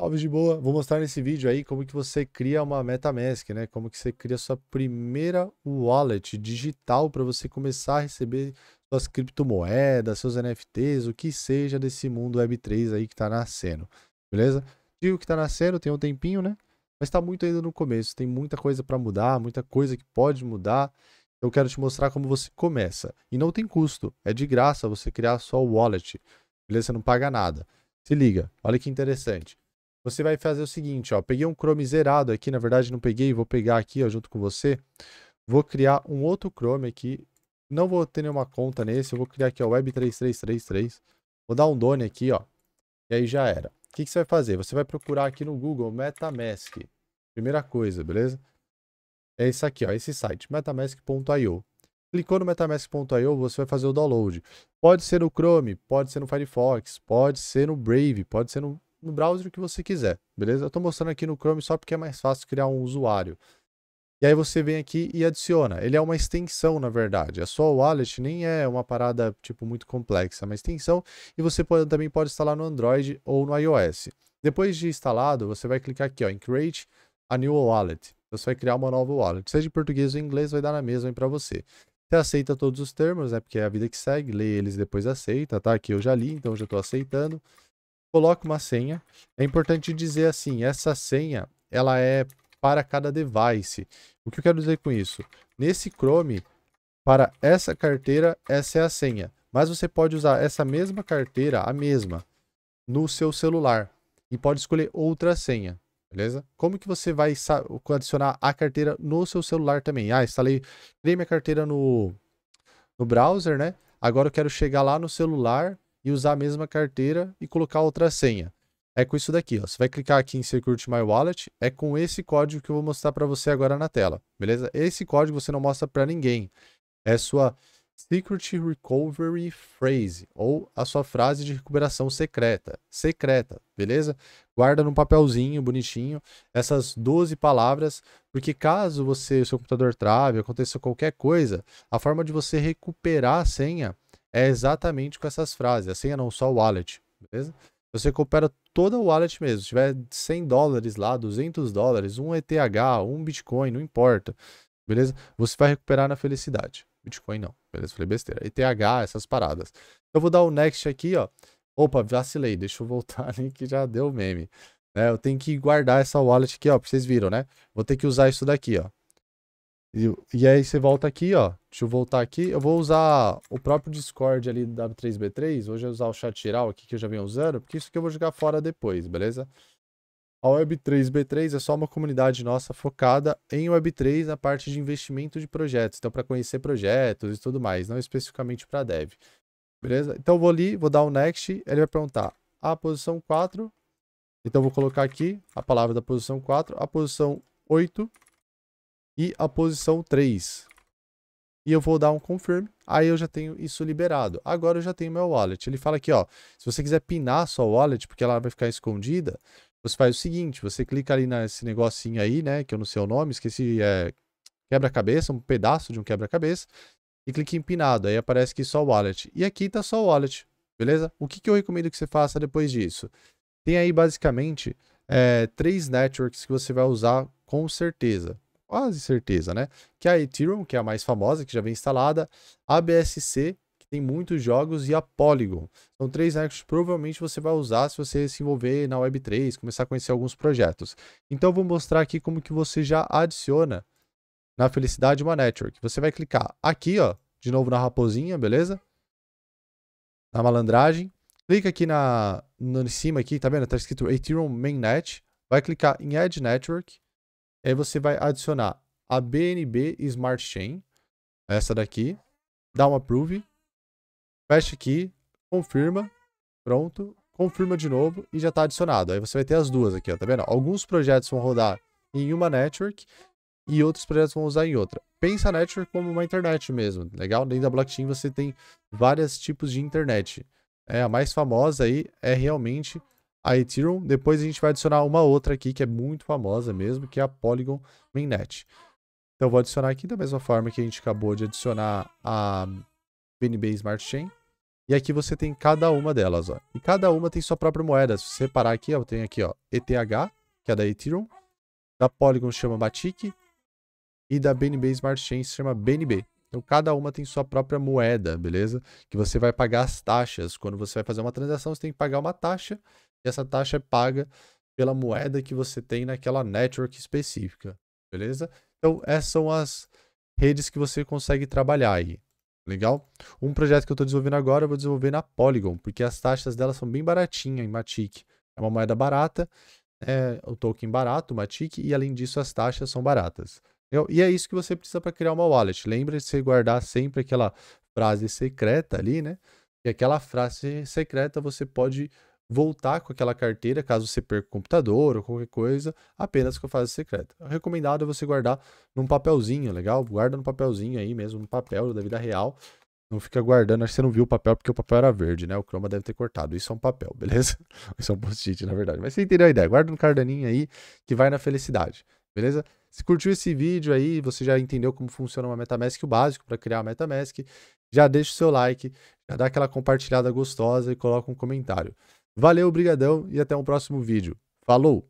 Salve de boa. Vou mostrar nesse vídeo aí como que você cria uma MetaMask, né? Como que você cria sua primeira wallet digital para você começar a receber suas criptomoedas, seus NFTs, o que seja desse mundo Web3 aí que está nascendo. Beleza? Digo que está nascendo, tem um tempinho, né? Mas está muito ainda no começo, tem muita coisa para mudar, muita coisa que pode mudar. Eu quero te mostrar como você começa. E não tem custo, é de graça você criar sua wallet. Beleza? Você não paga nada. Se liga, olha que interessante você vai fazer o seguinte, ó, peguei um Chrome zerado aqui, na verdade não peguei, vou pegar aqui, ó, junto com você, vou criar um outro Chrome aqui, não vou ter nenhuma conta nesse, eu vou criar aqui, ó, Web3333, vou dar um done aqui, ó, e aí já era. O que, que você vai fazer? Você vai procurar aqui no Google Metamask, primeira coisa, beleza? É isso aqui, ó, esse site, metamask.io. Clicou no metamask.io, você vai fazer o download. Pode ser no Chrome, pode ser no Firefox, pode ser no Brave, pode ser no no browser que você quiser, beleza? Eu tô mostrando aqui no Chrome só porque é mais fácil criar um usuário. E aí você vem aqui e adiciona. Ele é uma extensão, na verdade. A é sua wallet nem é uma parada tipo muito complexa, é uma extensão e você pode, também pode instalar no Android ou no iOS. Depois de instalado, você vai clicar aqui ó, em Create a New Wallet. Você vai criar uma nova wallet. Seja em português ou em inglês, vai dar na mesma para você. Você aceita todos os termos, né? Porque é a vida que segue, lê eles depois aceita, tá? Aqui eu já li, então já estou aceitando coloca uma senha. É importante dizer assim, essa senha ela é para cada device. O que eu quero dizer com isso? Nesse Chrome, para essa carteira, essa é a senha. Mas você pode usar essa mesma carteira, a mesma, no seu celular. E pode escolher outra senha, beleza? Como que você vai adicionar a carteira no seu celular também? Ah, instalei, criei minha carteira no, no browser, né? Agora eu quero chegar lá no celular e usar a mesma carteira e colocar outra senha. É com isso daqui, ó. Você vai clicar aqui em Security My Wallet, é com esse código que eu vou mostrar para você agora na tela, beleza? Esse código você não mostra para ninguém. É sua Secret Recovery Phrase, ou a sua frase de recuperação secreta. Secreta, beleza? Guarda num papelzinho bonitinho essas 12 palavras, porque caso você, o seu computador trave, aconteça qualquer coisa, a forma de você recuperar a senha é exatamente com essas frases. A é senha não só o wallet, beleza? Você recupera toda o wallet mesmo. Se tiver 100 dólares lá, 200 dólares, um ETH, um Bitcoin, não importa, beleza? Você vai recuperar na felicidade. Bitcoin não, beleza? Falei besteira. ETH, essas paradas. Eu vou dar o next aqui, ó. Opa, vacilei, deixa eu voltar ali que já deu meme. É, eu tenho que guardar essa wallet aqui, ó, pra vocês viram, né? Vou ter que usar isso daqui, ó. E, e aí você volta aqui, ó. Deixa eu voltar aqui. Eu vou usar o próprio Discord ali do W3B3. Hoje eu vou usar o chat geral aqui que eu já venho usando, porque isso aqui eu vou jogar fora depois, beleza? A Web3B3 é só uma comunidade nossa focada em Web3 na parte de investimento de projetos. Então, para conhecer projetos e tudo mais, não especificamente para dev. Beleza? Então, eu vou ali, vou dar o um next. Ele vai perguntar a posição 4. Então, eu vou colocar aqui a palavra da posição 4, a posição 8 e a posição 3. E eu vou dar um confirm, aí eu já tenho isso liberado. Agora eu já tenho meu wallet. Ele fala aqui, ó, se você quiser pinar a sua wallet, porque ela vai ficar escondida, você faz o seguinte, você clica ali nesse negocinho aí, né, que eu não sei o nome, esqueci, é quebra-cabeça, um pedaço de um quebra-cabeça, e clica em pinado, aí aparece que só wallet. E aqui tá só wallet, beleza? O que, que eu recomendo que você faça depois disso? Tem aí basicamente é, três networks que você vai usar com certeza quase certeza, né? Que é a Ethereum, que é a mais famosa, que já vem instalada, a BSC, que tem muitos jogos, e a Polygon. São três networks que provavelmente você vai usar se você se envolver na Web3, começar a conhecer alguns projetos. Então eu vou mostrar aqui como que você já adiciona na Felicidade uma network. Você vai clicar aqui, ó, de novo na raposinha, beleza? Na malandragem. Clica aqui na, no, em cima aqui, tá vendo? Tá escrito Ethereum Mainnet. Vai clicar em Edge Network aí você vai adicionar a BNB Smart Chain, essa daqui, dá um approve, fecha aqui, confirma, pronto, confirma de novo e já está adicionado. Aí você vai ter as duas aqui, ó, tá vendo? Alguns projetos vão rodar em uma network e outros projetos vão usar em outra. Pensa a network como uma internet mesmo, legal? Dentro da blockchain você tem vários tipos de internet. É, a mais famosa aí é realmente a Ethereum. Depois a gente vai adicionar uma outra aqui que é muito famosa mesmo, que é a Polygon Mainnet. Então vou adicionar aqui da mesma forma que a gente acabou de adicionar a BNB Smart Chain. E aqui você tem cada uma delas, ó. E cada uma tem sua própria moeda. Se você reparar aqui, ó, tenho aqui, ó, ETH, que é da Ethereum, da Polygon chama Matic e da BNB Smart Chain se chama BNB. Então cada uma tem sua própria moeda, beleza? Que você vai pagar as taxas. Quando você vai fazer uma transação, você tem que pagar uma taxa e essa taxa é paga pela moeda que você tem naquela network específica, beleza? Então, essas são as redes que você consegue trabalhar aí. Legal? Um projeto que eu estou desenvolvendo agora, eu vou desenvolver na Polygon, porque as taxas dela são bem baratinhas em Matic. É uma moeda barata, é o token barato, o Matic, e além disso as taxas são baratas. E é isso que você precisa para criar uma wallet. Lembra de você guardar sempre aquela frase secreta ali, né? E aquela frase secreta você pode voltar com aquela carteira, caso você perca o computador ou qualquer coisa, apenas com a fase secreta. O é recomendado é você guardar num papelzinho, é legal? Guarda num papelzinho aí mesmo, no papel da vida real. Não fica guardando, acho que você não viu o papel porque o papel era verde, né? O croma deve ter cortado. Isso é um papel, beleza? Isso é um post-it, na verdade. Mas você entendeu a ideia. Guarda no um cardaninho aí que vai na felicidade, beleza? Se curtiu esse vídeo aí, você já entendeu como funciona uma MetaMask, o básico para criar a MetaMask, já deixa o seu like, já dá aquela compartilhada gostosa e coloca um comentário. Valeu, obrigadão e até um próximo vídeo. Falou!